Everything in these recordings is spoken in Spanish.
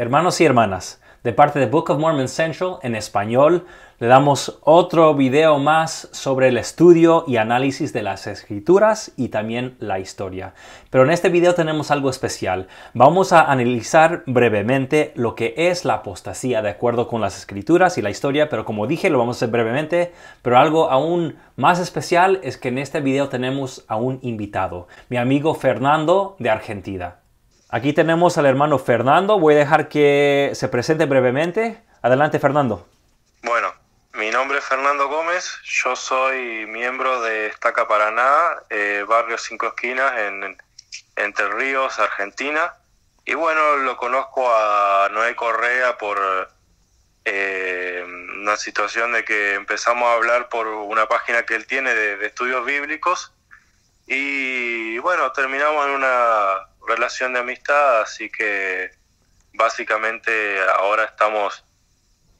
Hermanos y hermanas, de parte de Book of Mormon Central en español, le damos otro video más sobre el estudio y análisis de las escrituras y también la historia. Pero en este video tenemos algo especial. Vamos a analizar brevemente lo que es la apostasía de acuerdo con las escrituras y la historia, pero como dije lo vamos a hacer brevemente, pero algo aún más especial es que en este video tenemos a un invitado, mi amigo Fernando de Argentina. Aquí tenemos al hermano Fernando. Voy a dejar que se presente brevemente. Adelante, Fernando. Bueno, mi nombre es Fernando Gómez. Yo soy miembro de Estaca Paraná, eh, barrio Cinco Esquinas, en Entre Ríos, Argentina. Y bueno, lo conozco a Noé Correa por eh, una situación de que empezamos a hablar por una página que él tiene de estudios bíblicos. Y bueno, terminamos en una relación de amistad, así que básicamente ahora estamos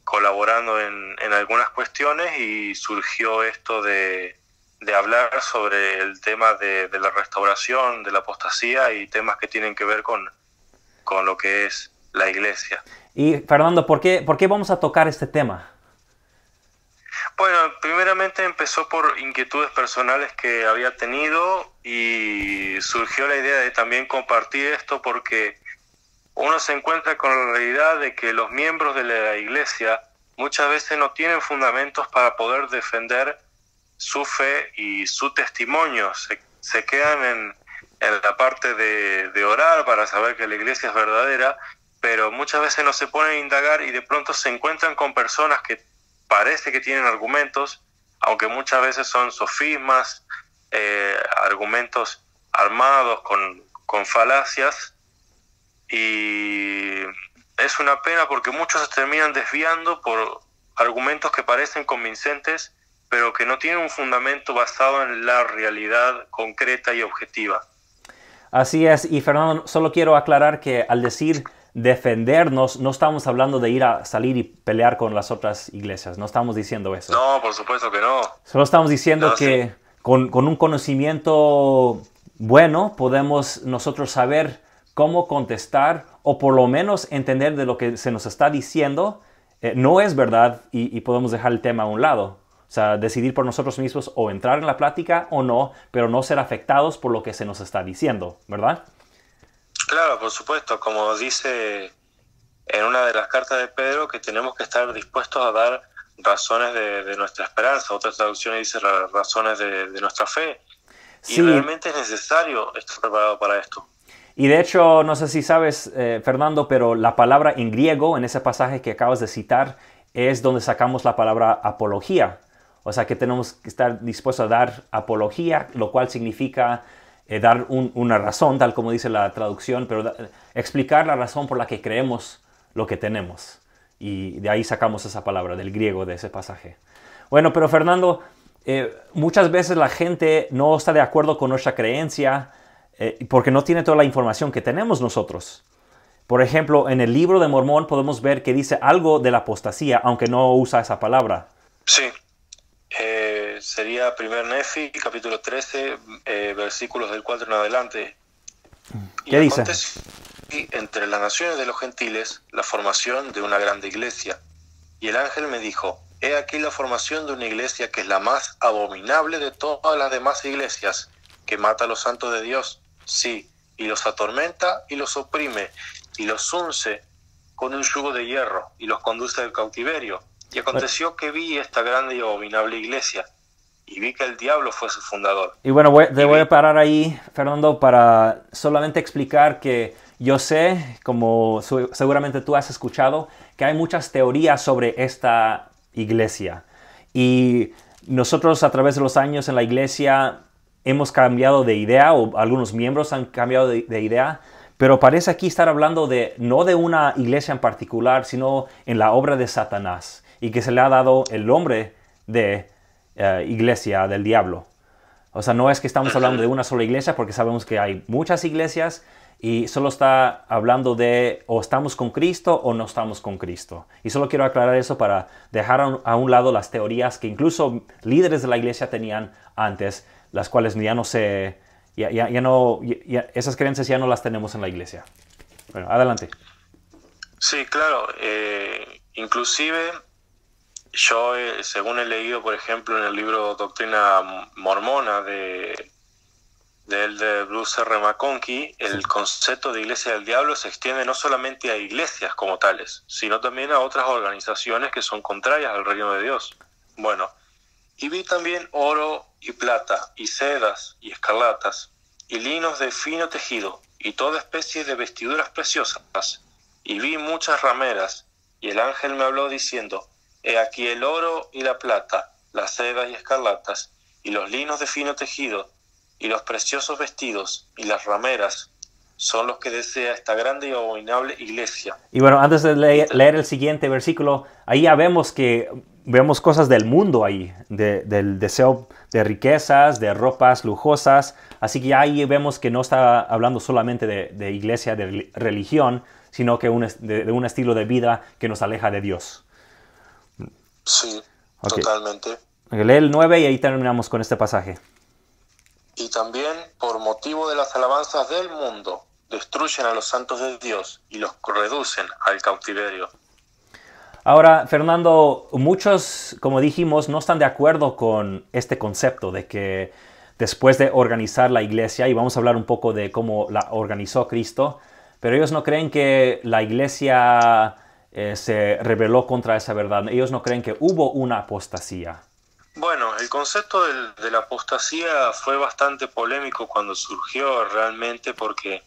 colaborando en, en algunas cuestiones y surgió esto de, hablar sobre el tema de, la restauración, de la apostasía y temas que tienen que ver con, con lo que es la iglesia. Y Fernando, ¿por qué, ¿por qué vamos a tocar este tema? Bueno, primeramente empezó por inquietudes personales que había tenido y surgió la idea de también compartir esto porque uno se encuentra con la realidad de que los miembros de la iglesia muchas veces no tienen fundamentos para poder defender su fe y su testimonio. Se, quedan en, la parte de, de, orar para saber que la iglesia es verdadera, pero muchas veces no se ponen a indagar y de pronto se encuentran con personas que parece que tienen argumentos, aunque muchas veces son sofismas, eh, argumentos armados con, con falacias. Y es una pena porque muchos se terminan desviando por argumentos que parecen convincentes, pero que no tienen un fundamento basado en la realidad concreta y objetiva. Así es, y Fernando, solo quiero aclarar que al decir defendernos, no estamos hablando de ir a salir y pelear con las otras iglesias, no estamos diciendo eso. No, por supuesto que no. Solo estamos diciendo que con, un conocimiento bueno podemos nosotros saber cómo contestar o por lo menos entender de lo que se nos está diciendo eh, no es verdad y, y podemos dejar el tema a un lado. O sea, decidir por nosotros mismos o entrar en la plática o no, pero no ser afectados por lo que se nos está diciendo, ¿verdad? Claro, por supuesto, como dice en una de las cartas de Pedro, que tenemos que estar dispuestos a dar razones de, nuestra esperanza, otra traducción dice razones de, nuestra fe. Sí. Y realmente es necesario estar preparado para esto. Y de hecho, no sé si sabes, eh, Fernando, pero la palabra en griego, en ese pasaje que acabas de citar, es donde sacamos la palabra apología. O sea que tenemos que estar dispuestos a dar apología, lo cual significa eh, dar una razón, tal como dice la traducción, pero explicar la razón por la que creemos lo que tenemos. Y de ahí sacamos esa palabra, del griego, de ese pasaje. Bueno, pero Fernando, eh, muchas veces la gente no está de acuerdo con nuestra creencia eh, porque no tiene toda la información que tenemos nosotros. Por ejemplo, en el libro de Mormón podemos ver que dice algo de la apostasía, aunque no usa esa palabra. Sí sería primer Nefi, capítulo 13, eh, versículos del 4 en adelante. ¿Qué y dice? entre las naciones de los gentiles la formación de una grande iglesia. Y el ángel me dijo, he aquí la formación de una iglesia que es la más abominable de todas las demás iglesias, que mata a los santos de Dios, sí, y los atormenta y los oprime, y los unce con un yugo de hierro, y los conduce al cautiverio. Y aconteció que vi esta grande y abominable iglesia, y vi que el diablo fue su fundador. Y bueno, voy, te voy a parar ahí, Fernando, para solamente explicar que yo sé, como seguramente tú has escuchado, que hay muchas teorías sobre esta iglesia. Y nosotros a través de los años en la iglesia hemos cambiado de idea, o algunos miembros han cambiado de, de idea, pero parece aquí estar hablando de no de una iglesia en particular, sino en la obra de Satanás y que se le ha dado el nombre de eh, iglesia del diablo. O sea, no es que estamos hablando de una sola iglesia porque sabemos que hay muchas iglesias y solo está hablando de o estamos con Cristo o no estamos con Cristo. Y solo quiero aclarar eso para dejar a un lado las teorías que incluso líderes de la iglesia tenían antes, las cuales ya no sé ya, ya, no, esas creencias ya no las tenemos en la iglesia. Bueno, adelante. Sí, claro. Eh, inclusive yo, eh, según he leído, por ejemplo, en el libro Doctrina Mormona de del de Bruce R. McConkie, el concepto de iglesia del diablo se extiende no solamente a iglesias como tales, sino también a otras organizaciones que son contrarias al reino de Dios. Bueno, y vi también oro y plata, y sedas y escarlatas, y linos de fino tejido, y toda especie de vestiduras preciosas. Y vi muchas rameras, y el ángel me habló diciendo, He aquí el oro y la plata, las sedas y escarlatas, y los linos de fino tejido, y los preciosos vestidos, y las rameras, son los que desea esta grande y abominable iglesia. Y bueno, antes de leer, el siguiente versículo, ahí ya vemos que vemos cosas del mundo ahí, del deseo de riquezas, de ropas lujosas, así que ahí vemos que no está hablando solamente de, iglesia, de religión, sino que de un estilo de vida que nos aleja de Dios. Sí, totalmente. Lee el 9 y ahí terminamos con este pasaje. Y también, por motivo de las alabanzas del mundo, destruyen a los santos de Dios y los reducen al cautiverio. Ahora, Fernando, muchos, como dijimos, no están de acuerdo con este concepto de que después de organizar la iglesia, y vamos a hablar un poco de cómo la organizó Cristo, pero ellos no creen que la iglesia eh, se rebeló contra esa verdad. Ellos no creen que hubo una apostasía. Bueno, el concepto de, la apostasía fue bastante polémico cuando surgió realmente porque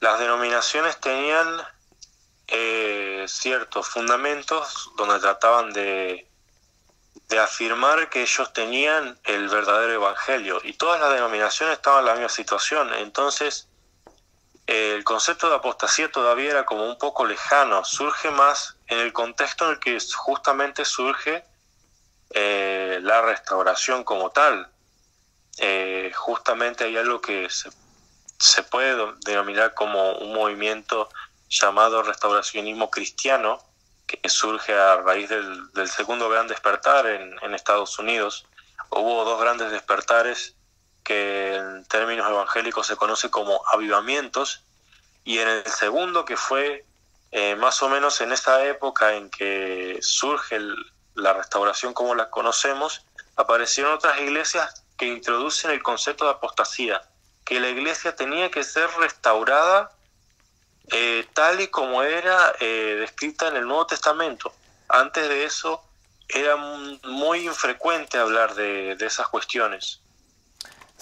las denominaciones tenían eh, ciertos fundamentos donde trataban de, de afirmar que ellos tenían el verdadero evangelio y todas las denominaciones estaban en la misma situación. Entonces, el concepto de apostasía todavía era como un poco lejano, surge más en el contexto en el que justamente surge eh, la restauración como tal. Eh, justamente hay algo que se, puede denominar como un movimiento llamado restauracionismo cristiano, que surge a raíz del, segundo gran despertar en, en Estados Unidos. Hubo dos grandes despertares que en términos evangélicos se conoce como avivamientos, y en el segundo, que fue eh, más o menos en esa época en que surge la restauración como la conocemos, aparecieron otras iglesias que introducen el concepto de apostasía, que la iglesia tenía que ser restaurada eh, tal y como era eh, descrita en el Nuevo Testamento. Antes de eso era muy infrecuente hablar de esas cuestiones.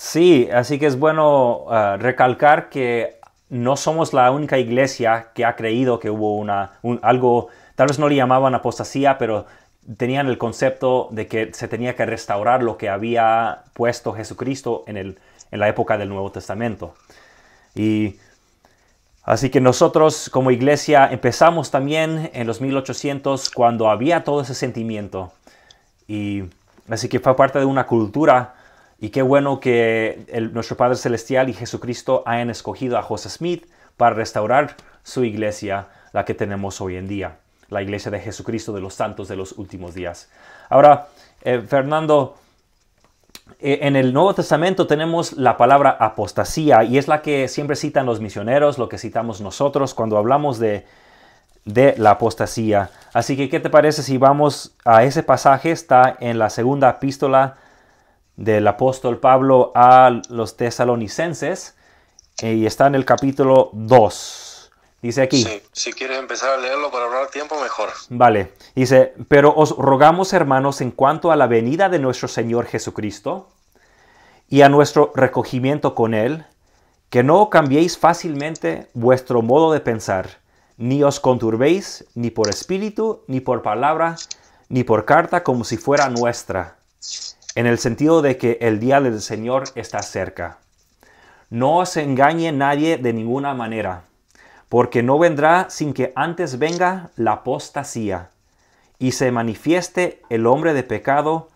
Sí, así que es bueno ah, recalcar que no somos la única iglesia que ha creído que hubo una, algo, tal vez no le llamaban apostasía, pero tenían el concepto de que se tenía que restaurar lo que había puesto Jesucristo en, el, en la época del Nuevo Testamento. Y así que nosotros como iglesia empezamos también en los 1800 cuando había todo ese sentimiento. Y así que fue parte de una cultura y qué bueno que nuestro Padre Celestial y Jesucristo hayan escogido a José Smith para restaurar su iglesia, la que tenemos hoy en día, la iglesia de Jesucristo de los santos de los últimos días. Ahora, eh, Fernando, eh, en el Nuevo Testamento tenemos la palabra apostasía y es la que siempre citan los misioneros, lo que citamos nosotros cuando hablamos de, de la apostasía. Así que, ¿qué te parece si vamos a ese pasaje? Está en la segunda epístola del apóstol Pablo a los tesalonicenses eh, y está en el capítulo 2. Dice aquí. si quieres empezar a leerlo para ahorrar tiempo, mejor. Vale. Dice, pero os rogamos hermanos en cuanto a la venida de nuestro Señor Jesucristo y a nuestro recogimiento con Él, que no cambiéis fácilmente vuestro modo de pensar, ni os conturbéis ni por espíritu, ni por palabra, ni por carta como si fuera nuestra en el sentido de que el día del Señor está cerca. No os engañe nadie de ninguna manera, porque no vendrá sin que antes venga la apostasía y se manifieste el hombre de pecado,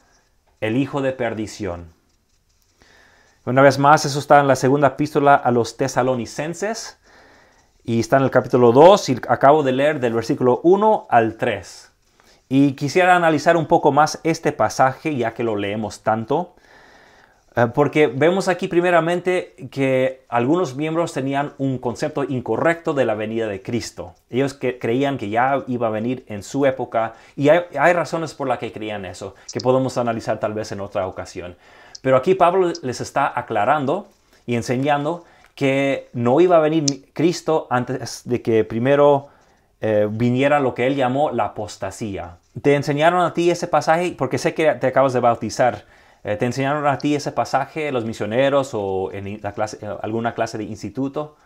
el hijo de perdición. Una vez más, eso está en la segunda epístola a los tesalonicenses y está en el capítulo 2 y acabo de leer del versículo 1 al 3. Y quisiera analizar un poco más este pasaje, ya que lo leemos tanto, eh, porque vemos aquí primeramente que algunos miembros tenían un concepto incorrecto de la venida de Cristo. Ellos que creían que ya iba a venir en su época y hay, razones por las que creían eso, que podemos analizar tal vez en otra ocasión. Pero aquí Pablo les está aclarando y enseñando que no iba a venir Cristo antes de que primero eh, viniera lo que él llamó la apostasía te enseñaron a ti ese pasaje, porque sé que te acabas de bautizar, eh, te enseñaron a ti ese pasaje, los misioneros o en, la clase, eh, alguna clase de instituto.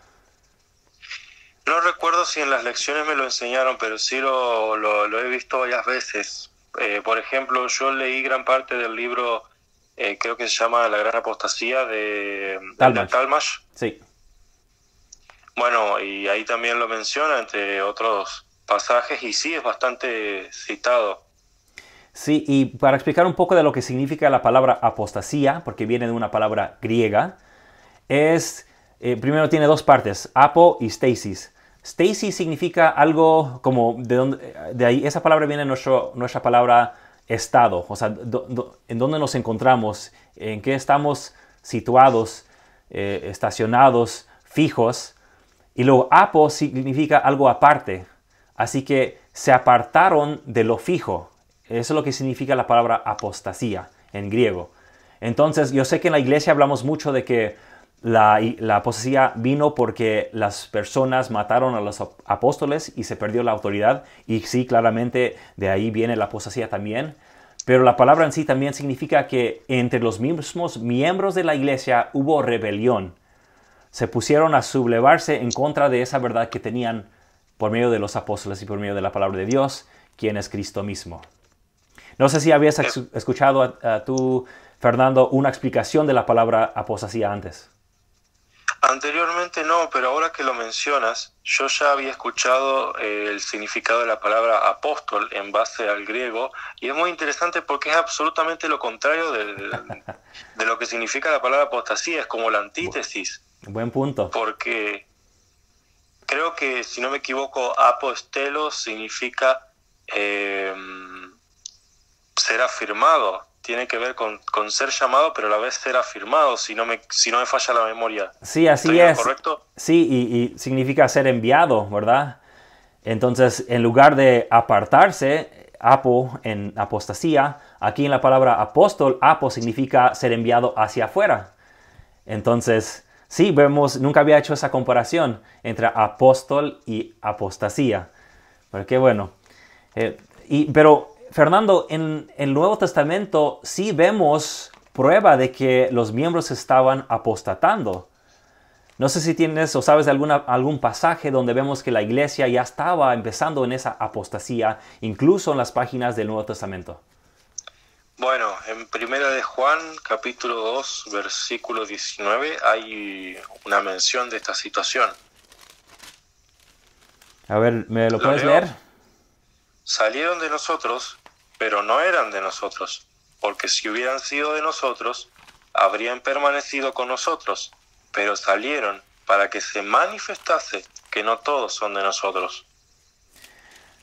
No recuerdo si en las lecciones me lo enseñaron, pero sí lo, he visto varias veces. Eh, por ejemplo, yo leí gran parte del libro, creo que se llama La Gran Apostasía de Talmash. Sí. Bueno, y ahí también lo menciona, entre otros pasajes y sí es bastante citado. Sí, y para explicar un poco de lo que significa la palabra apostasía, porque viene de una palabra griega, es, eh, primero tiene dos partes, apo y stasis. Stasis significa algo como, de, donde, ahí, esa palabra viene de nuestro, nuestra palabra estado, o sea, en dónde nos encontramos, en qué estamos situados, eh, estacionados, fijos. Y luego apo significa algo aparte, Así que se apartaron de lo fijo. Eso es lo que significa la palabra apostasía en griego. Entonces, yo sé que en la iglesia hablamos mucho de que la, apostasía vino porque las personas mataron a los apóstoles y se perdió la autoridad. Y sí, claramente de ahí viene la apostasía también. Pero la palabra en sí también significa que entre los mismos miembros de la iglesia hubo rebelión. Se pusieron a sublevarse en contra de esa verdad que tenían por medio de los apóstoles y por medio de la palabra de Dios, quien es Cristo mismo. No sé si habías escuchado a, tú, Fernando, una explicación de la palabra apostasía antes. Anteriormente no, pero ahora que lo mencionas, yo ya había escuchado eh, el significado de la palabra apóstol en base al griego y es muy interesante porque es absolutamente lo contrario de lo que significa la palabra apostasía, es como la antítesis. Buen punto. Porque creo que, si no me equivoco, apostelo significa em, ser afirmado. Tiene que ver con, ser llamado, pero a la vez ser afirmado, si no me, si no me falla la memoria. Sí, así es. ¿Correcto? Sí, y, y significa ser enviado, ¿verdad? Entonces, en lugar de apartarse, apo en apostasía, aquí en la palabra apóstol, apo significa ser enviado hacia afuera. Entonces, Sí, vemos, nunca había hecho esa comparación entre apóstol y apostasía. Porque bueno, eh, y, pero Fernando, en el Nuevo Testamento sí vemos prueba de que los miembros estaban apostatando. No sé si tienes o sabes de algún pasaje donde vemos que la iglesia ya estaba empezando en esa apostasía, incluso en las páginas del Nuevo Testamento. Bueno, en Primera de Juan, capítulo 2, versículo 19, hay una mención de esta situación. A ver, ¿me lo, puedes leer? Salieron de nosotros, pero no eran de nosotros, porque si hubieran sido de nosotros, habrían permanecido con nosotros, pero salieron para que se manifestase que no todos son de nosotros.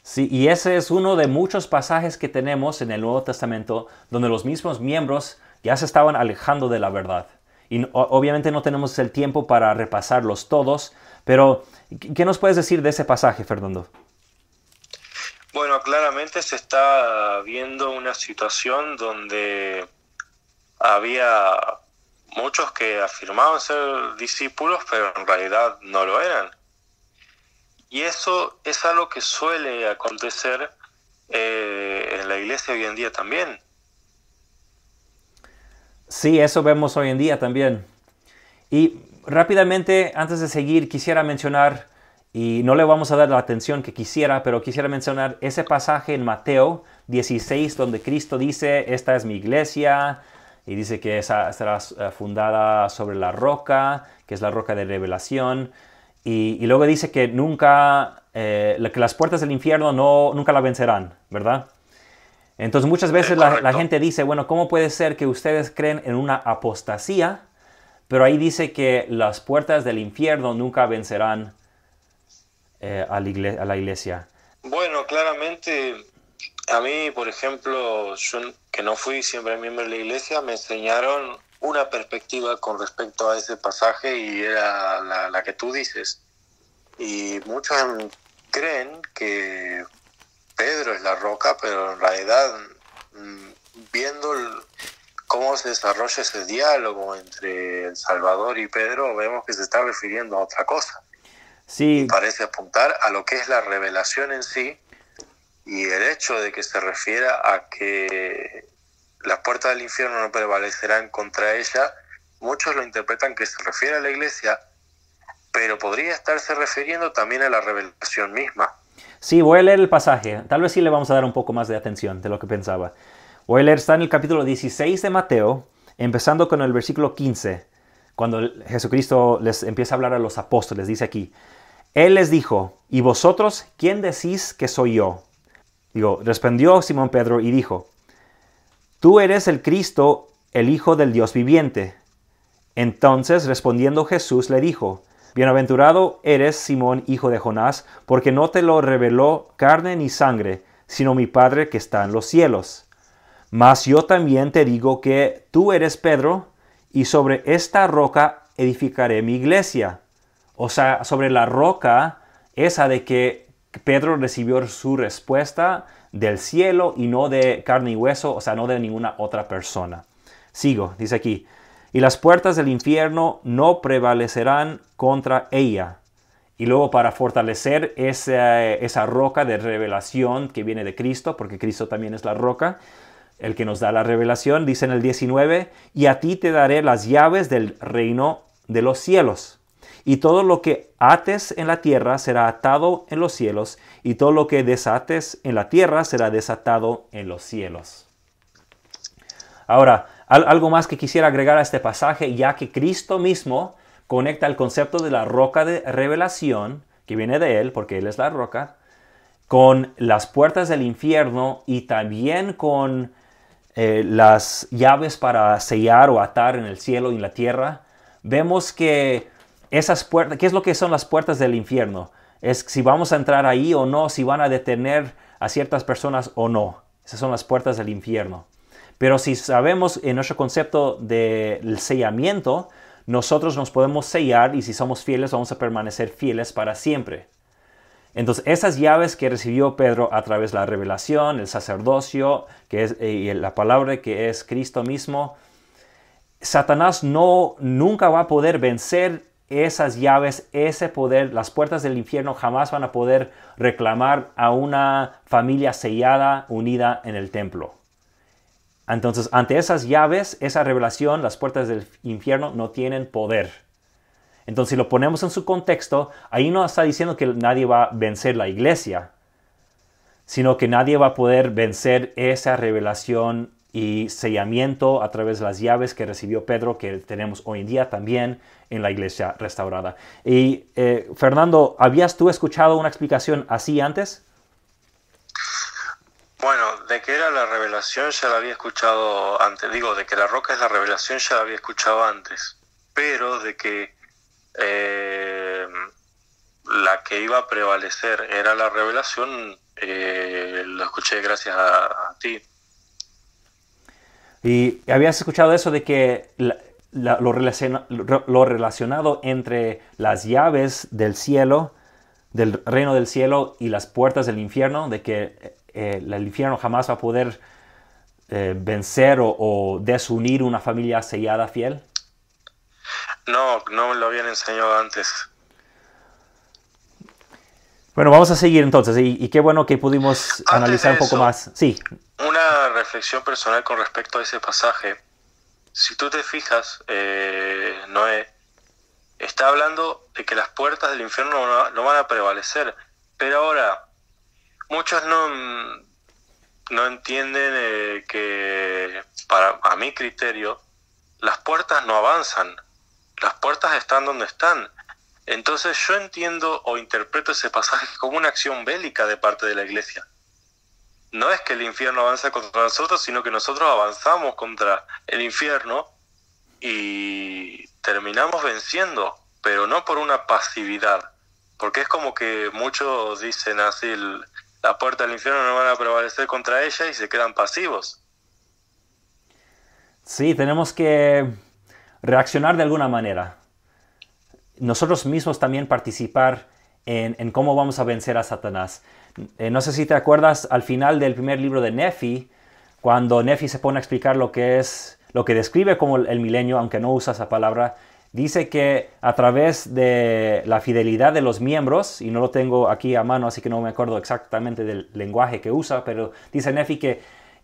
Sí, y ese es uno de muchos pasajes que tenemos en el Nuevo Testamento donde los mismos miembros ya se estaban alejando de la verdad. Y obviamente no tenemos el tiempo para repasarlos todos, pero ¿qué nos puedes decir de ese pasaje, Fernando? Bueno, claramente se está viendo una situación donde había muchos que afirmaban ser discípulos, pero en realidad no lo eran. Y eso es algo que suele acontecer eh, en la iglesia hoy en día también. Sí, eso vemos hoy en día también. Y rápidamente, antes de seguir, quisiera mencionar, y no le vamos a dar la atención que quisiera, pero quisiera mencionar ese pasaje en Mateo 16, donde Cristo dice, esta es mi iglesia, y dice que esa será eh, fundada sobre la roca, que es la roca de revelación. Y, luego dice que nunca, eh, que las puertas del infierno no, nunca la vencerán, ¿verdad? Entonces muchas veces la, gente dice, bueno, ¿cómo puede ser que ustedes creen en una apostasía? Pero ahí dice que las puertas del infierno nunca vencerán eh, a, la iglesia, a la iglesia. Bueno, claramente a mí, por ejemplo, yo que no fui siempre miembro de la iglesia, me enseñaron una perspectiva con respecto a ese pasaje y era la, que tú dices. Y muchos creen que Pedro es la roca, pero en realidad mm, viendo cómo se desarrolla ese diálogo entre El Salvador y Pedro, vemos que se está refiriendo a otra cosa. Sí. parece apuntar a lo que es la revelación en sí y el hecho de que se refiera a que las puertas del infierno no prevalecerán contra ella, muchos lo interpretan que se refiere a la iglesia, pero podría estarse refiriendo también a la revelación misma. Sí, voy a leer el pasaje. Tal vez sí le vamos a dar un poco más de atención de lo que pensaba. Voy a leer, está en el capítulo 16 de Mateo, empezando con el versículo 15, cuando Jesucristo les empieza a hablar a los apóstoles, dice aquí, Él les dijo, ¿y vosotros quién decís que soy yo? Digo, respondió Simón Pedro y dijo, Tú eres el Cristo, el Hijo del Dios viviente. Entonces respondiendo Jesús le dijo, Bienaventurado eres Simón, hijo de Jonás, porque no te lo reveló carne ni sangre, sino mi Padre que está en los cielos. Mas yo también te digo que tú eres Pedro, y sobre esta roca edificaré mi iglesia. O sea, sobre la roca esa de que Pedro recibió su respuesta del cielo y no de carne y hueso, o sea, no de ninguna otra persona. Sigo, dice aquí, y las puertas del infierno no prevalecerán contra ella. Y luego para fortalecer esa, esa roca de revelación que viene de Cristo, porque Cristo también es la roca, el que nos da la revelación, dice en el 19, y a ti te daré las llaves del reino de los cielos. Y todo lo que ates en la tierra será atado en los cielos, y todo lo que desates en la tierra será desatado en los cielos. Ahora, algo más que quisiera agregar a este pasaje, ya que Cristo mismo conecta el concepto de la roca de revelación, que viene de Él, porque Él es la roca, con las puertas del infierno y también con eh, las llaves para sellar o atar en el cielo y en la tierra, vemos que esas puertas, ¿qué es lo que son las puertas del infierno? Es si vamos a entrar ahí o no, si van a detener a ciertas personas o no. Esas son las puertas del infierno. Pero si sabemos en nuestro concepto del sellamiento, nosotros nos podemos sellar y si somos fieles vamos a permanecer fieles para siempre. Entonces, esas llaves que recibió Pedro a través de la revelación, el sacerdocio, que es eh, y la palabra que es Cristo mismo, Satanás no nunca va a poder vencer esas llaves, ese poder, las puertas del infierno jamás van a poder reclamar a una familia sellada, unida en el templo. Entonces, ante esas llaves, esa revelación, las puertas del infierno no tienen poder. Entonces, si lo ponemos en su contexto, ahí no está diciendo que nadie va a vencer la iglesia, sino que nadie va a poder vencer esa revelación y sellamiento a través de las llaves que recibió Pedro, que tenemos hoy en día también en la iglesia restaurada. Y eh, Fernando, ¿habías tú escuchado una explicación así antes? Bueno, de que era la revelación ya la había escuchado antes, digo, de que la roca es la revelación ya la había escuchado antes, pero de que eh, la que iba a prevalecer era la revelación, la eh, lo escuché gracias a ti, y habías escuchado eso de que lo, relacionado entre las llaves del cielo, del reino del cielo y las puertas del infierno, de que eh, el infierno jamás va a poder eh, vencer o, o, desunir una familia sellada fiel? No, no me lo habían enseñado antes. Bueno, vamos a seguir entonces y, qué bueno que pudimos analizar un poco más. Sí. Una reflexión personal con respecto a ese pasaje. Si tú te fijas, eh, Noé, está hablando de que las puertas del infierno no, van a prevalecer. Pero ahora, muchos no, no entienden eh, que, para, a mi criterio, las puertas no avanzan. Las puertas están donde están. Entonces yo entiendo o interpreto ese pasaje como una acción bélica de parte de la iglesia. No es que el infierno avance contra nosotros, sino que nosotros avanzamos contra el infierno y terminamos venciendo, pero no por una pasividad, porque es como que muchos dicen así, la puerta del infierno no van a prevalecer contra ella y se quedan pasivos. Sí, tenemos que reaccionar de alguna manera nosotros mismos también participar en, cómo vamos a vencer a Satanás. Eh, no sé si te acuerdas al final del primer libro de Nefi, cuando Nefi se pone a explicar lo que es, lo que describe como el, milenio, aunque no usa esa palabra, dice que a través de la fidelidad de los miembros, y no lo tengo aquí a mano, así que no me acuerdo exactamente del lenguaje que usa, pero dice Nefi que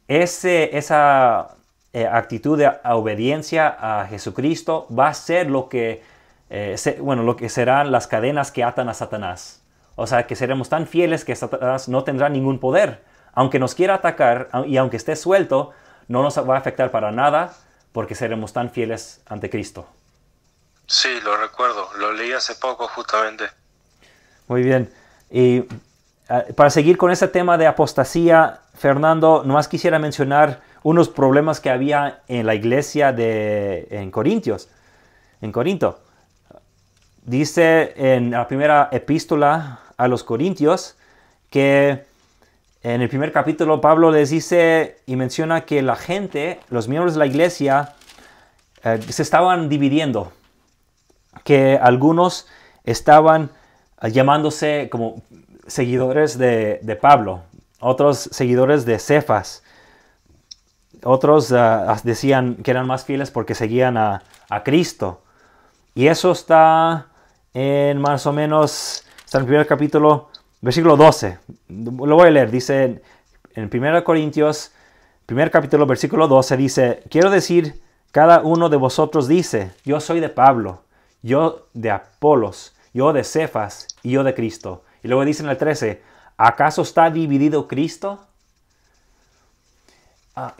esa eh, actitud de obediencia a Jesucristo va a ser lo que eh, bueno, lo que serán las cadenas que atan a Satanás. O sea, que seremos tan fieles que Satanás no tendrá ningún poder. Aunque nos quiera atacar y aunque esté suelto, no nos va a afectar para nada porque seremos tan fieles ante Cristo. Sí, lo recuerdo, lo leí hace poco justamente. Muy bien. Y ah, para seguir con ese tema de apostasía, Fernando, nomás quisiera mencionar unos problemas que había en la iglesia de en Corintios, en Corinto dice en la primera epístola a los Corintios que en el primer capítulo Pablo les dice y menciona que la gente, los miembros de la iglesia, eh, se estaban dividiendo, que algunos estaban eh, llamándose como seguidores de, Pablo, otros seguidores de Cefas, otros eh, decían que eran más fieles porque seguían a, a Cristo. Y eso está en más o menos, está en el primer capítulo, versículo 12. Lo voy a leer, dice en 1 Corintios, primer capítulo, versículo 12, dice, quiero decir, cada uno de vosotros dice, yo soy de Pablo, yo de Apolos, yo de Cefas y yo de Cristo. Y luego dice en el 13, ¿acaso está dividido Cristo? Ah,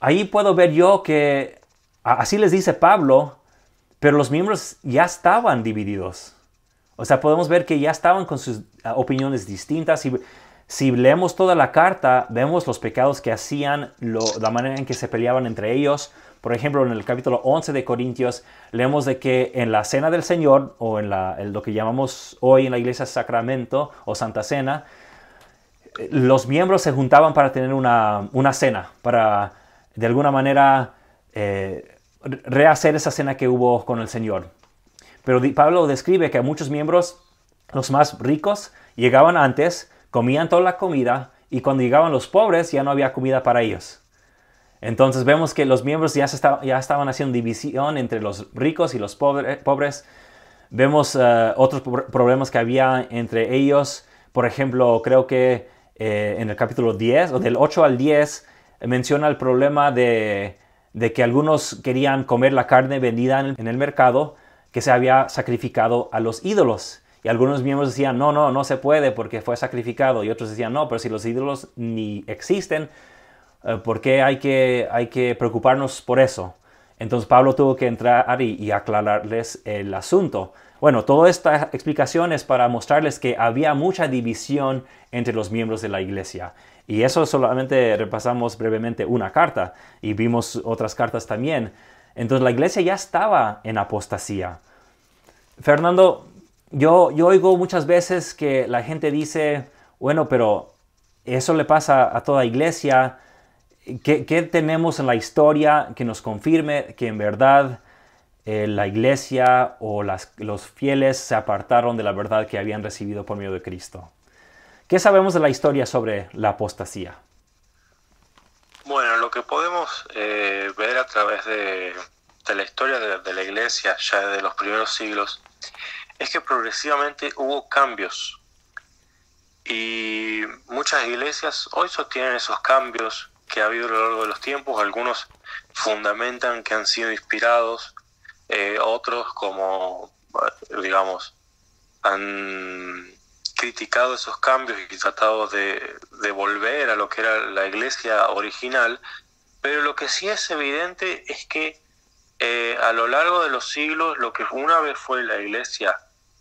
ahí puedo ver yo que así les dice Pablo, pero los miembros ya estaban divididos. O sea, podemos ver que ya estaban con sus ah, opiniones distintas. Y si leemos toda la carta, vemos los pecados que hacían, la manera en que se peleaban entre ellos. Por ejemplo, en el capítulo 11 de Corintios, leemos de que en la cena del Señor, o en, lo que llamamos hoy en la iglesia sacramento o Santa Cena, los miembros se juntaban para tener una, cena, para de alguna manera eh, rehacer esa cena que hubo con el Señor. Pero Pablo describe que muchos miembros, los más ricos, llegaban antes, comían toda la comida y cuando llegaban los pobres ya no había comida para ellos. Entonces vemos que los miembros ya, ya estaban haciendo división entre los ricos y los pobres. Vemos eh, otros problemas que había entre ellos. Por ejemplo, creo que eh, en el capítulo 10, o del 8 al 10, menciona el problema de de que algunos querían comer la carne vendida en el mercado que se había sacrificado a los ídolos. Y algunos miembros decían, no, no, no se puede porque fue sacrificado. Y otros decían, no, pero si los ídolos ni existen, eh, ¿por qué hay que, hay que preocuparnos por eso? Entonces Pablo tuvo que entrar y, y aclararles el asunto. Bueno, toda esta explicación es para mostrarles que había mucha división entre los miembros de la iglesia y eso solamente repasamos brevemente una carta y vimos otras cartas también. Entonces la iglesia ya estaba en apostasía. Fernando, yo, yo oigo muchas veces que la gente dice, bueno, pero eso le pasa a toda iglesia. ¿Qué, tenemos en la historia que nos confirme que en verdad eh, la iglesia o los fieles se apartaron de la verdad que habían recibido por medio de Cristo? ¿Qué sabemos de la historia sobre la apostasía? Bueno, lo que podemos eh, ver a través de, la historia de, la iglesia, ya desde los primeros siglos, es que progresivamente hubo cambios. Y muchas iglesias hoy sostienen esos cambios que ha habido a lo largo de los tiempos. Algunos fundamentan que han sido inspirados, eh, otros como, digamos, han criticado esos cambios y tratado de, volver a lo que era la iglesia original, pero lo que sí es evidente es que eh, a lo largo de los siglos, lo que una vez fue la iglesia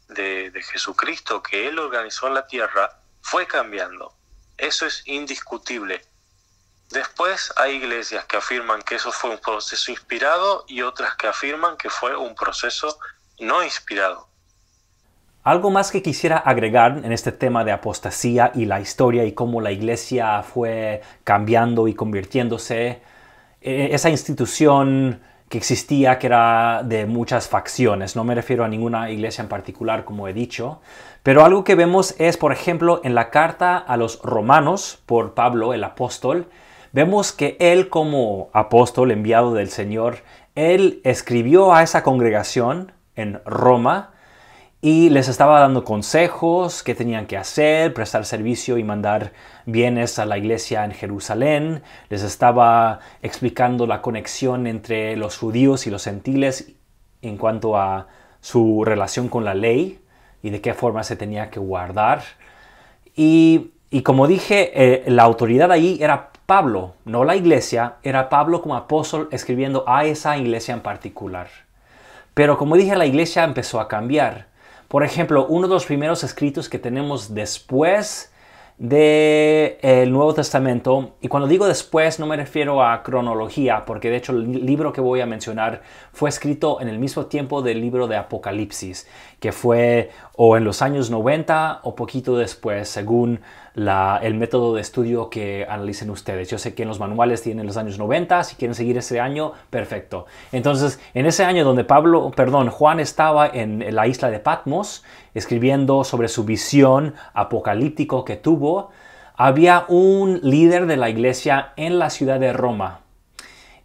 de, de, Jesucristo que Él organizó en la tierra, fue cambiando. Eso es indiscutible. Después hay iglesias que afirman que eso fue un proceso inspirado y otras que afirman que fue un proceso no inspirado. Algo más que quisiera agregar en este tema de apostasía y la historia y cómo la iglesia fue cambiando y convirtiéndose, e, esa institución que existía que era de muchas facciones, no me refiero a ninguna iglesia en particular como he dicho, pero algo que vemos es, por ejemplo, en la carta a los romanos por Pablo el apóstol, vemos que él como apóstol enviado del Señor, él escribió a esa congregación en Roma, y les estaba dando consejos, qué tenían que hacer, prestar servicio y mandar bienes a la iglesia en Jerusalén. Les estaba explicando la conexión entre los judíos y los gentiles en cuanto a su relación con la ley y de qué forma se tenía que guardar. Y, como dije, eh, la autoridad ahí era Pablo, no la iglesia, era Pablo como apóstol escribiendo a esa iglesia en particular. Pero como dije, la iglesia empezó a cambiar por ejemplo, uno de los primeros escritos que tenemos después del eh, Nuevo Testamento, y cuando digo después no me refiero a cronología, porque de hecho el libro que voy a mencionar fue escrito en el mismo tiempo del libro de Apocalipsis que fue o en los años 90 o poquito después, según el método de estudio que analicen ustedes. Yo sé que en los manuales tienen los años 90, si quieren seguir ese año, perfecto. Entonces, en ese año donde Pablo, perdón, Juan estaba en, en la isla de Patmos escribiendo sobre su visión apocalíptico que tuvo, había un líder de la iglesia en la ciudad de Roma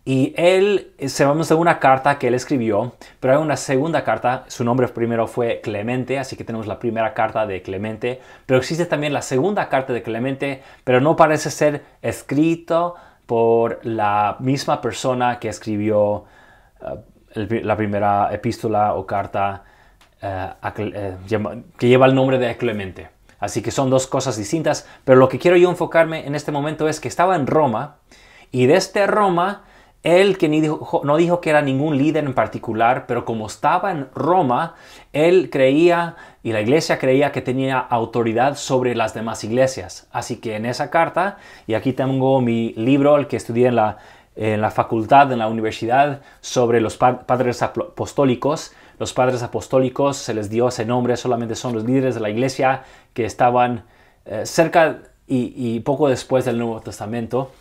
y él, eh, sabemos de una carta que él escribió, pero hay una segunda carta, su nombre primero fue Clemente, así que tenemos la primera carta de Clemente, pero existe también la segunda carta de Clemente, pero no parece ser escrito por la misma persona que escribió eh, la primera epístola o carta eh, que lleva el nombre de Clemente. Así que son dos cosas distintas, pero lo que quiero yo enfocarme en este momento es que estaba en Roma y desde este Roma él que no dijo que era ningún líder en particular, pero como estaba en Roma, él creía y la iglesia creía que tenía autoridad sobre las demás iglesias. Así que en esa carta, y aquí tengo mi libro, el que estudié en la, en la facultad, en la universidad, sobre los padres apostólicos. Los padres apostólicos se les dio ese nombre, solamente son los líderes de la iglesia que estaban eh, cerca y poco después del Nuevo Testamento.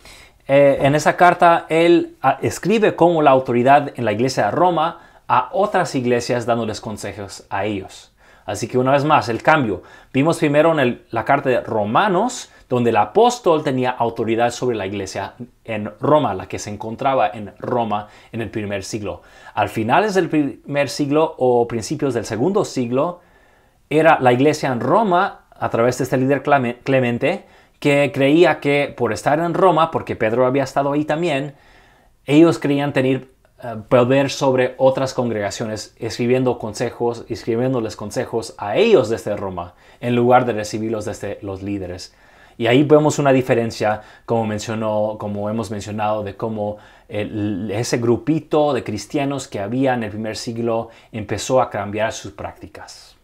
Eh, en esa carta él ah, escribe como la autoridad en la iglesia de Roma a otras iglesias dándoles consejos a ellos. Así que una vez más, el cambio. Vimos primero en la carta de Romanos, donde el apóstol tenía autoridad sobre la iglesia en Roma, la que se encontraba en Roma en el primer siglo. Al finales del primer siglo o principios del segundo siglo, era la iglesia en Roma, a través de este líder Clemente, que creía que por estar en Roma, porque Pedro había estado ahí también, ellos creían tener eh, poder sobre otras congregaciones, escribiendo consejos, escribiéndoles consejos a ellos desde Roma, en lugar de recibirlos desde los líderes. Y ahí vemos una diferencia, como mencionó, como hemos mencionado, de cómo ese grupito de cristianos que había en el primer siglo empezó a cambiar sus prácticas.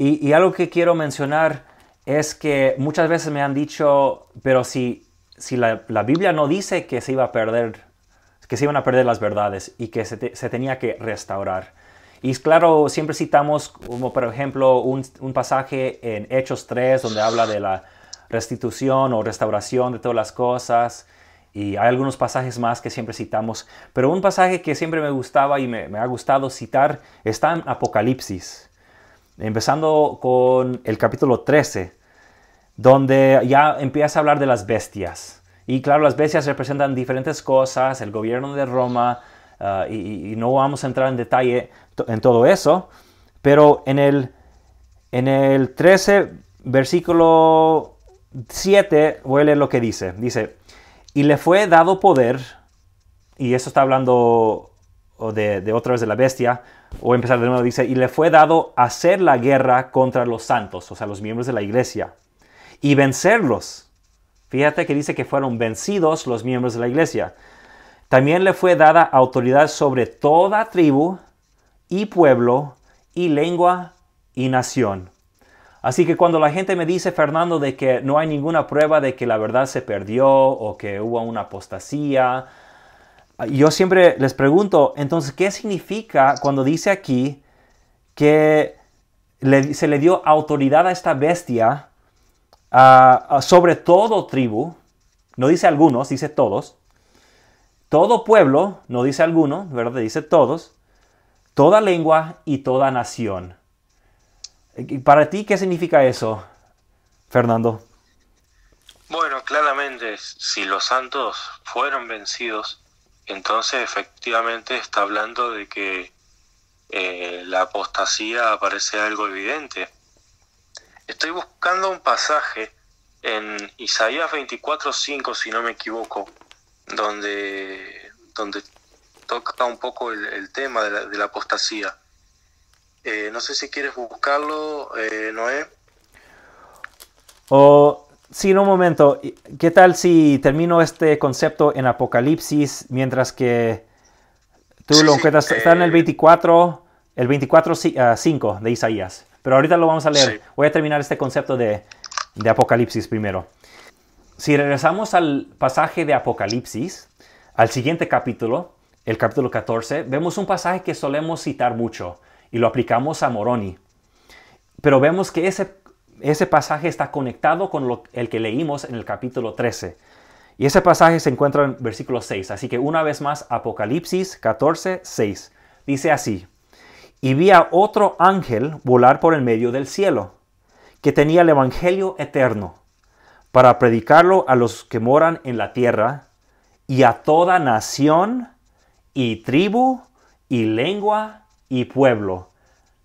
Y, algo que quiero mencionar es que muchas veces me han dicho, pero si, si la, Biblia no dice que se iba a perder, que se iban a perder las verdades y que se, tenía que restaurar. Y claro, siempre citamos como por ejemplo un, pasaje en Hechos 3 donde habla de la restitución o restauración de todas las cosas. Y hay algunos pasajes más que siempre citamos. Pero un pasaje que siempre me gustaba y me, me ha gustado citar está en Apocalipsis empezando con el capítulo 13, donde ya empieza a hablar de las bestias. Y claro, las bestias representan diferentes cosas, el gobierno de Roma, ah, y, no vamos a entrar en detalle en todo eso, pero en el, en el 13, versículo 7, voy a leer lo que dice. Dice, y le fue dado poder, y eso está hablando o de, otra vez de la bestia, o empezar de nuevo, dice, y le fue dado hacer la guerra contra los santos, o sea, los miembros de la iglesia, y vencerlos. Fíjate que dice que fueron vencidos los miembros de la iglesia. También le fue dada autoridad sobre toda tribu y pueblo y lengua y nación. Así que cuando la gente me dice, Fernando, de que no hay ninguna prueba de que la verdad se perdió o que hubo una apostasía, yo siempre les pregunto, entonces, ¿qué significa cuando dice aquí que se le dio autoridad a esta bestia sobre todo tribu? No dice algunos, dice todos. Todo pueblo, no dice alguno, ¿verdad? Dice todos. Toda lengua y toda nación. ¿Para ti qué significa eso, Fernando? Bueno, claramente, si los santos fueron vencidos, entonces, efectivamente, está hablando de que eh, la apostasía parece algo evidente. Estoy buscando un pasaje en Isaías 24:5, si no me equivoco, donde, donde toca un poco el, tema de la, apostasía. Eh, no sé si quieres buscarlo, eh, Noé. O Sí, en un momento. ¿Qué tal si termino este concepto en Apocalipsis mientras que tú lo encuentras? está en el 24, eh, el 24, 5 ah, de Isaías. Pero ahorita lo vamos a leer. Voy a terminar este concepto de, de Apocalipsis primero. Si regresamos al pasaje de Apocalipsis, al siguiente capítulo, el capítulo 14, vemos un pasaje que solemos citar mucho y lo aplicamos a Moroni. Pero vemos que ese ese pasaje está conectado con lo, el que leímos en el capítulo 13. Y ese pasaje se encuentra en versículo 6. Así que una vez más, Apocalipsis 14, 6. Dice así, y vi a otro ángel volar por el medio del cielo, que tenía el Evangelio eterno, para predicarlo a los que moran en la tierra, y a toda nación, y tribu, y lengua, y pueblo.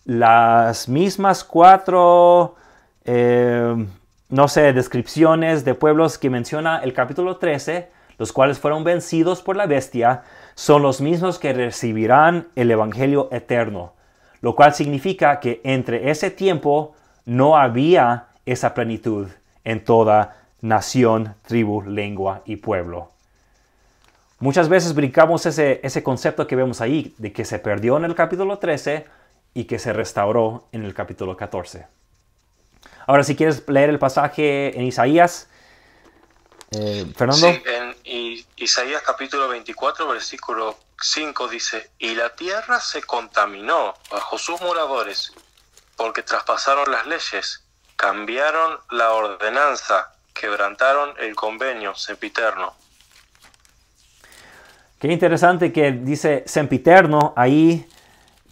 Las mismas cuatro Em, no sé, descripciones de pueblos que menciona el capítulo 13, los cuales fueron vencidos por la bestia, son los mismos que recibirán el Evangelio eterno, lo cual significa que entre ese tiempo no había esa plenitud en toda nación, tribu, lengua y pueblo. Muchas veces brincamos ese, ese concepto que vemos ahí, de que se perdió en el capítulo 13 y que se restauró en el capítulo 14. Ahora, si quieres leer el pasaje en Isaías, eh, Fernando. Sí, en Isaías capítulo 24, versículo 5 dice, y la tierra se contaminó bajo sus moradores, porque traspasaron las leyes, cambiaron la ordenanza, quebrantaron el convenio sempiterno. Qué interesante que dice sempiterno ahí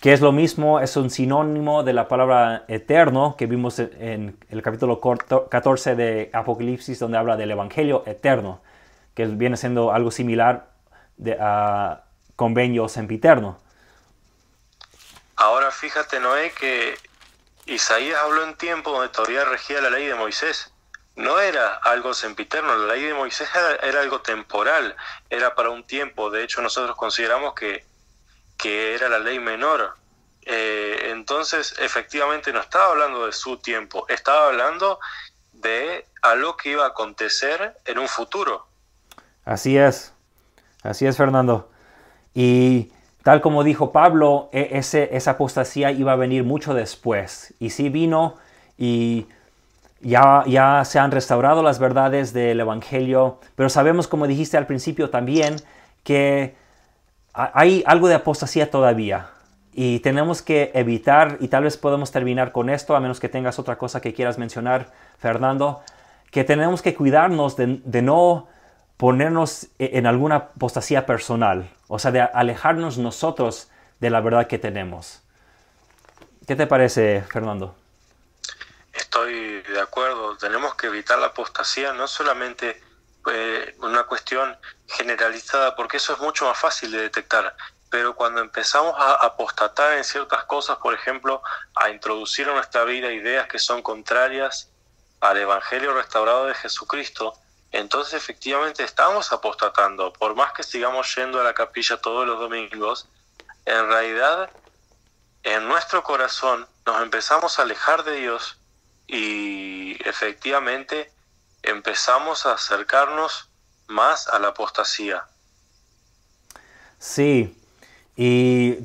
que es lo mismo, es un sinónimo de la palabra eterno que vimos en el capítulo 14 de Apocalipsis, donde habla del Evangelio eterno, que viene siendo algo similar a convenio sempiterno. Ahora fíjate, Noé, que Isaías habló en tiempo donde todavía regía la ley de Moisés. No era algo sempiterno, la ley de Moisés era algo temporal, era para un tiempo. De hecho, nosotros consideramos que que era la ley menor. Eh, entonces, efectivamente, no estaba hablando de su tiempo, estaba hablando de algo que iba a acontecer en un futuro. Así es, así es, Fernando. Y tal como dijo Pablo, e-, ese, esa apostasía iba a venir mucho después. Y sí vino y ya, ya se han restaurado las verdades del Evangelio, pero sabemos, como dijiste al principio también, que hay algo de apostasía todavía y tenemos que evitar, y tal vez podemos terminar con esto, a menos que tengas otra cosa que quieras mencionar, Fernando, que tenemos que cuidarnos de, no ponernos e, en alguna apostasía personal, o sea, de alejarnos nosotros de la verdad que tenemos. ¿Qué te parece, Fernando? Estoy de acuerdo, tenemos que evitar la apostasía, no solamente eh, una cuestión generalizada, porque eso es mucho más fácil de detectar. Pero cuando empezamos a apostatar en ciertas cosas, por ejemplo, a introducir en nuestra vida ideas que son contrarias al Evangelio restaurado de Jesucristo, entonces efectivamente estamos apostatando. Por más que sigamos yendo a la capilla todos los domingos, en realidad en nuestro corazón nos empezamos a alejar de Dios y efectivamente empezamos a acercarnos más a la apostasía. Sí, y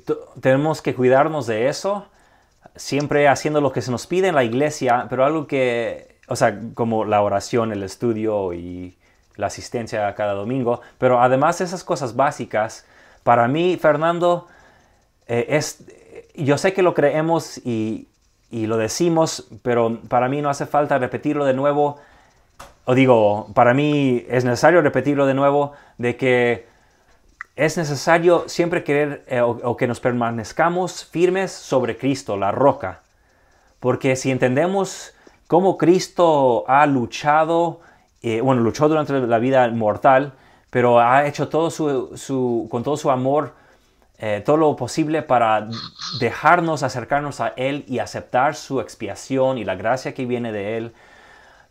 tenemos que cuidarnos de eso, siempre haciendo lo que se nos pide en la iglesia, pero algo que, o sea, como la oración, el estudio y la asistencia cada domingo, pero además esas cosas básicas, para mí, Fernando, eh, es, yo sé que lo creemos y lo decimos, pero para mí no hace falta repetirlo de nuevo o digo, para mí es necesario repetirlo de nuevo, de que es necesario siempre querer eh, o, que nos permanezcamos firmes sobre Cristo, la roca. Porque si entendemos cómo Cristo ha luchado, eh, bueno, luchó durante la vida mortal, pero ha hecho todo su, con todo su amor, eh, todo lo posible para dejarnos acercarnos a Él y aceptar su expiación y la gracia que viene de Él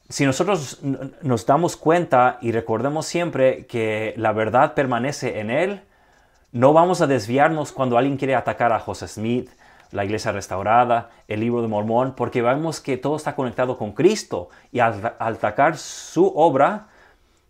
si nosotros nos damos cuenta y recordemos siempre que la verdad permanece en Él, no vamos a desviarnos cuando alguien quiere atacar a José Smith, la iglesia restaurada, el libro de Mormón, porque vemos que todo está conectado con Cristo y al, atacar su obra,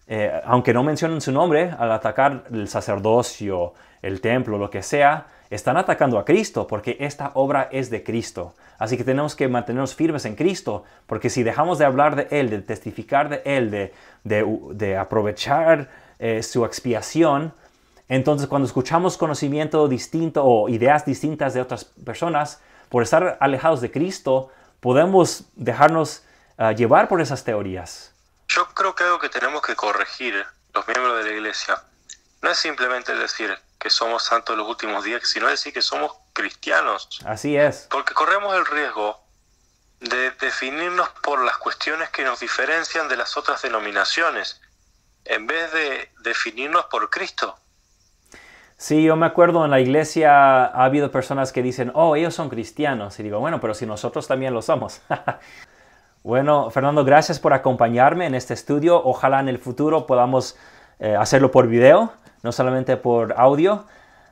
eh, aunque no mencionen su nombre, al atacar el sacerdocio, el templo, lo que sea, están atacando a Cristo porque esta obra es de Cristo. Así que tenemos que mantenernos firmes en Cristo, porque si dejamos de hablar de Él, de testificar de Él, de, aprovechar eh, su expiación, entonces cuando escuchamos conocimiento distinto o ideas distintas de otras personas, por estar alejados de Cristo, podemos dejarnos ah, llevar por esas teorías. Yo creo que algo que tenemos que corregir los miembros de la iglesia no es simplemente decir, que somos santos los últimos días, sino decir que somos cristianos. Así es. Porque corremos el riesgo de definirnos por las cuestiones que nos diferencian de las otras denominaciones, en vez de definirnos por Cristo. Sí, yo me acuerdo en la iglesia ha habido personas que dicen, oh, ellos son cristianos. Y digo, bueno, pero si nosotros también lo somos. bueno, Fernando, gracias por acompañarme en este estudio. Ojalá en el futuro podamos eh, hacerlo por video no solamente por audio,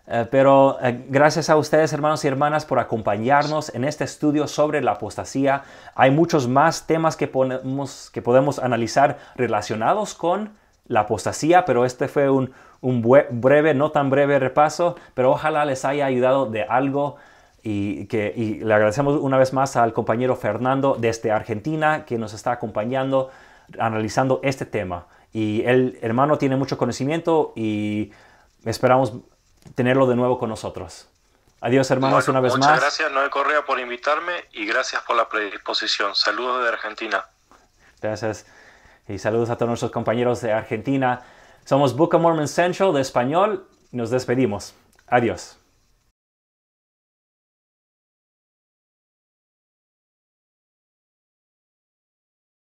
eh, pero eh, gracias a ustedes, hermanos y hermanas, por acompañarnos en este estudio sobre la apostasía. Hay muchos más temas que, ponemos, que podemos analizar relacionados con la apostasía, pero este fue un, breve, no tan breve repaso, pero ojalá les haya ayudado de algo. Y, que, y le agradecemos una vez más al compañero Fernando desde Argentina que nos está acompañando analizando este tema. Y el hermano tiene mucho conocimiento y esperamos tenerlo de nuevo con nosotros. Adiós hermanos una vez más. Muchas gracias Noé Correa por invitarme y gracias por la predisposición. Saludos de Argentina. Gracias y saludos a todos nuestros compañeros de Argentina. Somos Book of Mormon Central de español. Nos despedimos. Adiós.